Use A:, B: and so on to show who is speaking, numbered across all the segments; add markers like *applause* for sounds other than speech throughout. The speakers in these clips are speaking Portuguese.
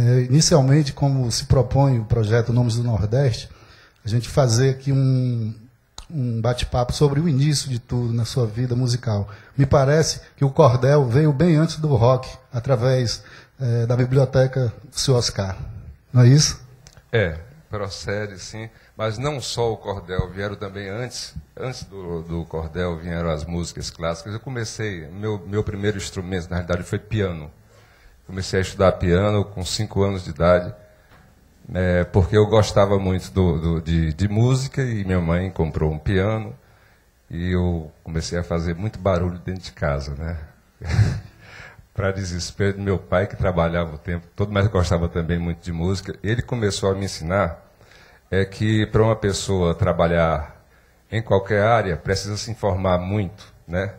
A: é, inicialmente, como se propõe o projeto Nomes do Nordeste, a gente fazer aqui um, um bate-papo sobre o início de tudo na sua vida musical. Me parece que o cordel veio bem antes do rock, através é, da biblioteca do seu Oscar. Não é isso?
B: É, procede sim. Mas não só o cordel, vieram também antes, antes do, do cordel vieram as músicas clássicas. Eu comecei, meu, meu primeiro instrumento, na realidade, foi piano comecei a estudar piano com cinco anos de idade, é, porque eu gostava muito do, do, de, de, música e minha mãe comprou um piano e eu comecei a fazer muito barulho dentro de casa, né? *laughs* Para desespero do meu pai, que trabalhava o tempo todo, mas gostava também muito de música, ele começou a me ensinar é que para uma pessoa trabalhar em qualquer área precisa se informar muito, né?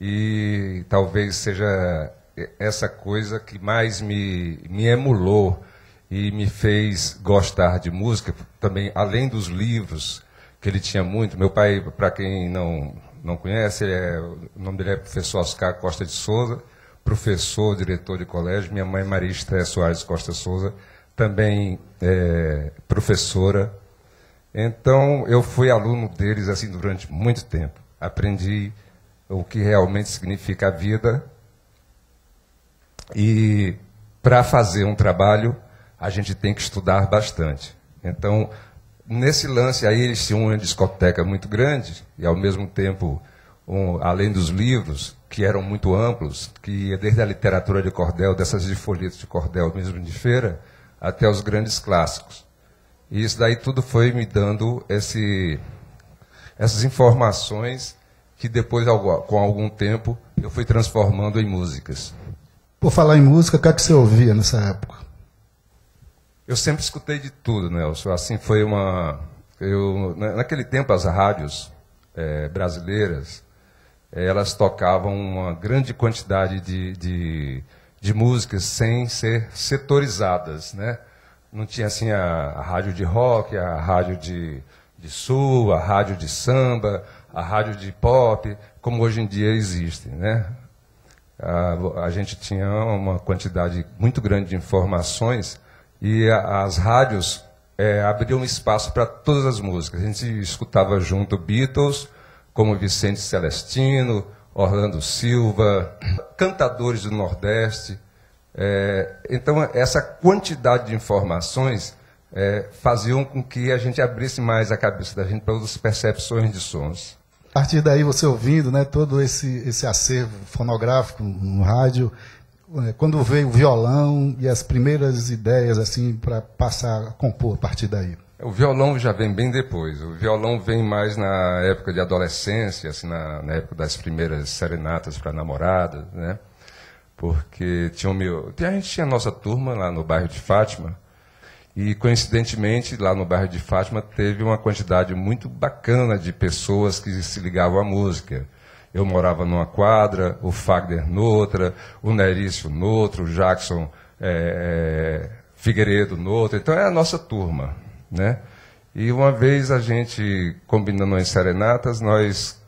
B: E talvez seja é, essa coisa que mais me, me emulou e me fez gostar de música, também além dos livros que ele tinha muito. Meu pai, para quem não, não conhece, é, o nome dele é professor Oscar Costa de Souza, professor, diretor de colégio. Minha mãe, Maria Soares Costa Souza, também é, professora. Então, eu fui aluno deles assim durante muito tempo. Aprendi o que realmente significa a vida e para fazer um trabalho, a gente tem que estudar bastante. Então, nesse lance aí, eles tinham uma discoteca muito grande e, ao mesmo tempo, um, além dos livros, que eram muito amplos, que desde a literatura de cordel, dessas de folhetos de cordel, mesmo de feira, até os grandes clássicos. E isso daí tudo foi me dando esse, essas informações que depois, com algum tempo, eu fui transformando em
A: músicas. Por falar em música, o que, é que você ouvia nessa época?
B: Eu sempre escutei de tudo, Nelson. Assim foi uma. Eu, naquele tempo, as rádios é, brasileiras é, elas tocavam uma grande quantidade de, de, de músicas sem ser setorizadas, né? Não tinha assim a, a, rádio de rock, a rádio de, de sul, a rádio de samba, a rádio de pop, como hoje em dia existem, né? a, a gente tinha uma quantidade muito grande de informações e a, as rádios é, abriam espaço para todas as músicas. A gente escutava junto Beatles, como Vicente Celestino, Orlando Silva, *clears throat* cantadores do Nordeste. É, então, essa quantidade de informações é, faziam com que a gente abrisse mais a cabeça da gente para outras percepções de sons
A: a partir daí você ouvindo né, todo esse, esse acervo fonográfico no rádio, né, quando veio o violão e as primeiras ideias assim para passar a compor a partir daí?
B: O violão já vem bem depois. O violão vem mais na época de adolescência, assim, na, na época das primeiras serenatas para namoradas, né? Porque tinha o meu, a gente tinha a nossa turma lá no bairro de Fátima, e, coincidentemente, lá no bairro de Fátima, teve uma quantidade muito bacana de pessoas que se ligavam à música. Eu morava numa quadra, o Fagner noutra, o Nerício Noutro, o Jackson é, é Figueiredo Noutro. Então, é a nossa turma. Né? E uma vez a gente, combinando as serenatas, nós,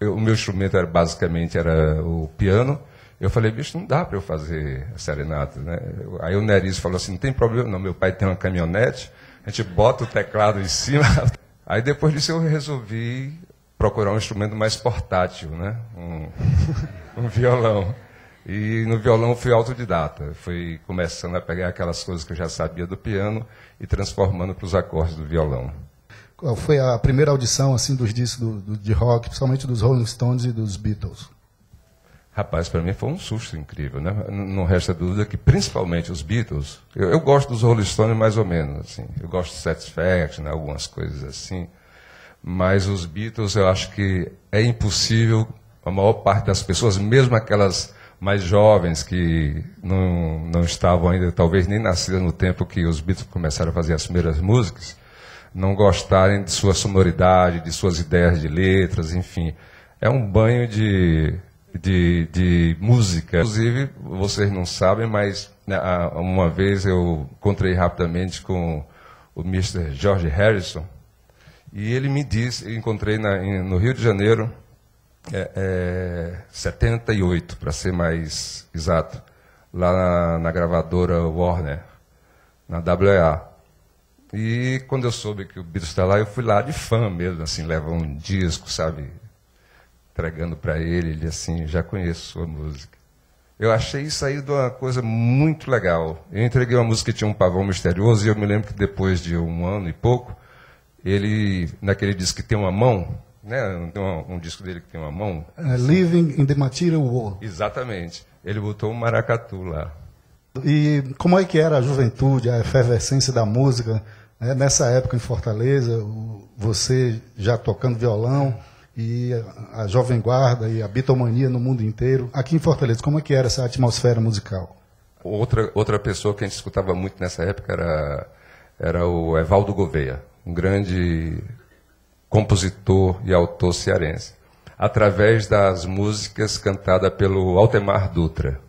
B: eu, o meu instrumento era, basicamente era o piano, eu falei, bicho, não dá para eu fazer a serenata. Né? Aí o Neris falou assim, não tem problema não, meu pai tem uma caminhonete, a gente bota o teclado em cima. *laughs* Aí depois disso eu resolvi procurar um instrumento mais portátil, né? um, *laughs* um violão. E no violão fui autodidata, fui começando a pegar aquelas coisas que eu já sabia do piano e transformando para os acordes do violão.
A: Qual foi a primeira audição assim dos discos do, do, de rock, principalmente dos Rolling Stones e dos Beatles?
B: Rapaz, para mim foi um susto incrível, né? Não resta dúvida que, principalmente os Beatles, eu, eu gosto dos Rolling Stones mais ou menos, assim. Eu gosto de Satisfaction, né? algumas coisas assim. Mas os Beatles, eu acho que é impossível a maior parte das pessoas, mesmo aquelas mais jovens que não, não estavam ainda, talvez nem nascidas no tempo que os Beatles começaram a fazer as primeiras músicas, não gostarem de sua sonoridade, de suas ideias de letras, enfim. É um banho de de, de música. Inclusive, vocês não sabem, mas né, uma vez eu encontrei rapidamente com o Mr. George Harrison e ele me disse, encontrei na, no Rio de Janeiro, é, é, 78, para ser mais exato, lá na, na gravadora Warner, na WA. E quando eu soube que o Beatles está lá, eu fui lá de fã mesmo, assim, leva um disco, sabe? entregando para ele, ele assim, já conheço sua música. Eu achei isso aí de uma coisa muito legal. Eu entreguei uma música que tinha um pavão misterioso e eu me lembro que depois de um ano e pouco, ele, naquele disco que tem uma mão, né, um, um disco dele que tem uma mão.
A: Uh, living in the Material World.
B: Exatamente. Ele botou um maracatu lá.
A: E como é que era a juventude, a efervescência da música? Né? Nessa época em Fortaleza, você já tocando violão e a Jovem Guarda e a Bitomania no mundo inteiro. Aqui em Fortaleza, como é que era essa atmosfera musical?
B: Outra, outra pessoa que a gente escutava muito nessa época era, era o Evaldo Gouveia, um grande compositor e autor cearense, através das músicas cantadas pelo Altemar Dutra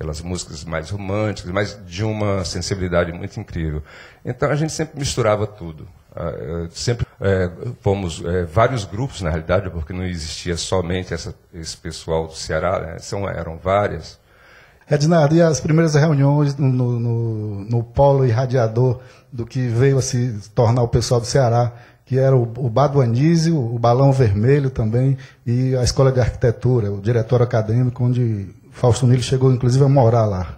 B: pelas músicas mais românticas, mas de uma sensibilidade muito incrível. Então a gente sempre misturava tudo. Ah, eh, sempre é, fomos é, vários grupos, na realidade, porque não existia somente essa, esse pessoal do Ceará, né? São, eram várias.
A: Ednardo, e as primeiras reuniões no, no, no, polo irradiador do que veio a se tornar o pessoal do Ceará, que era o, o o Balão Vermelho também, e a Escola de Arquitetura, o diretor acadêmico, onde Fausto Nilo chegou, inclusive, a morar lá.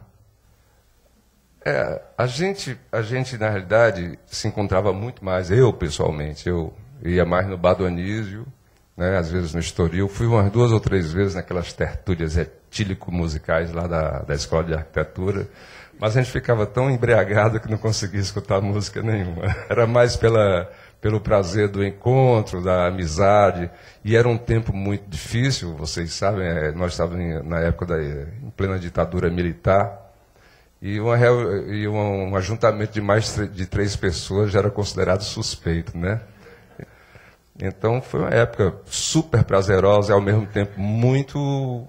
B: É, a gente, a gente na realidade se encontrava muito mais. Eu pessoalmente, eu ia mais no Badonísio, né, às vezes no Estoril. Fui umas duas ou três vezes naquelas tertúlias etílico-musicais lá da, da Escola de Arquitetura. Mas a gente ficava tão embriagado que não conseguia escutar música nenhuma. *laughs* Era mais pela, pelo prazer do encontro, da amizade. E era um tempo muito difícil, vocês sabem, é, nós estávamos na época da em plena ditadura militar. E, uma, e um, um ajuntamento de mais de três pessoas já era considerado suspeito, né? Então foi uma época super prazerosa e ao mesmo tempo muito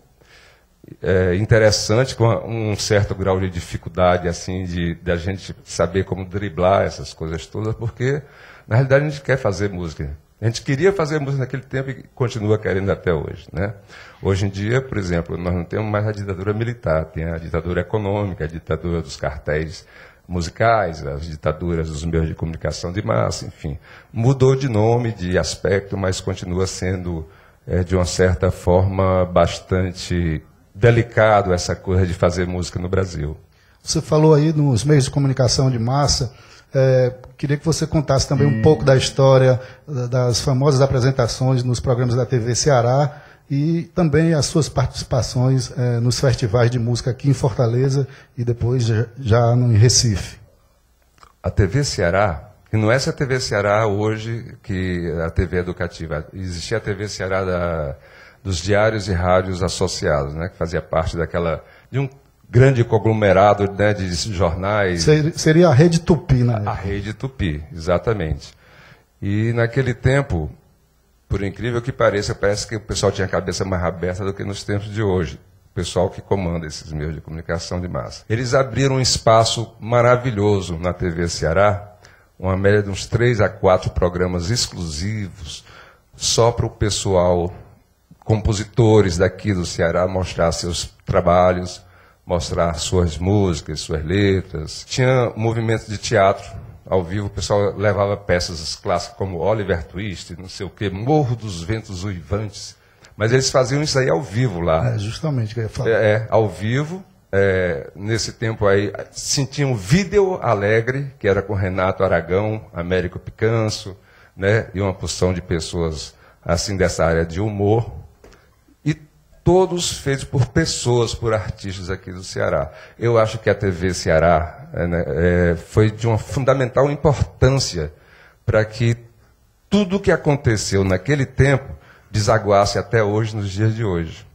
B: é, interessante, com um certo grau de dificuldade, assim, de, da a gente saber como driblar essas coisas todas, porque, na realidade, a gente quer fazer música. A gente queria fazer música naquele tempo e continua querendo até hoje. Né? Hoje em dia, por exemplo, nós não temos mais a ditadura militar, tem a ditadura econômica, a ditadura dos cartéis musicais, as ditaduras dos meios de comunicação de massa, enfim. Mudou de nome, de aspecto, mas continua sendo, é, de uma certa forma, bastante delicado essa coisa de fazer música no Brasil.
A: Você falou aí nos meios de comunicação de massa. É, queria que você contasse também hum. um pouco da história das famosas apresentações nos programas da TV Ceará e também as suas participações é, nos festivais de música aqui em Fortaleza e depois já, no, em Recife. A
B: TV Ceará, e não é essa TV Ceará hoje que a TV educativa, existia a TV Ceará da, dos diários e rádios associados, né, que fazia parte daquela de um grande conglomerado né, de jornais.
A: Seria a Rede Tupi, né?
B: A Rede Tupi, exatamente. E naquele tempo, por incrível que pareça, parece que o pessoal tinha a cabeça mais aberta do que nos tempos de hoje. O pessoal que comanda esses meios de comunicação de massa. Eles abriram um espaço maravilhoso na TV Ceará, uma média de uns três a quatro programas exclusivos, só para o pessoal compositores daqui do Ceará mostrar seus trabalhos, mostrar suas músicas, suas letras. Tinha movimento de teatro ao vivo, o pessoal levava peças clássicas como Oliver Twist, não sei o quê, Morro dos Ventos Uivantes. Mas eles faziam isso aí ao vivo lá. É, justamente que eu ia falar. É, é ao vivo. É, nesse tempo aí, sentiam um Vídeo Alegre, que era com Renato Aragão, Américo Picanso, né, e uma porção de pessoas assim dessa área de humor, todos feitos por pessoas, por artistas aqui do Ceará. Eu acho que a TV Ceará é, né, é, foi de uma fundamental importância para que tudo o que aconteceu naquele tempo
A: desaguasse até hoje, nos dias de hoje.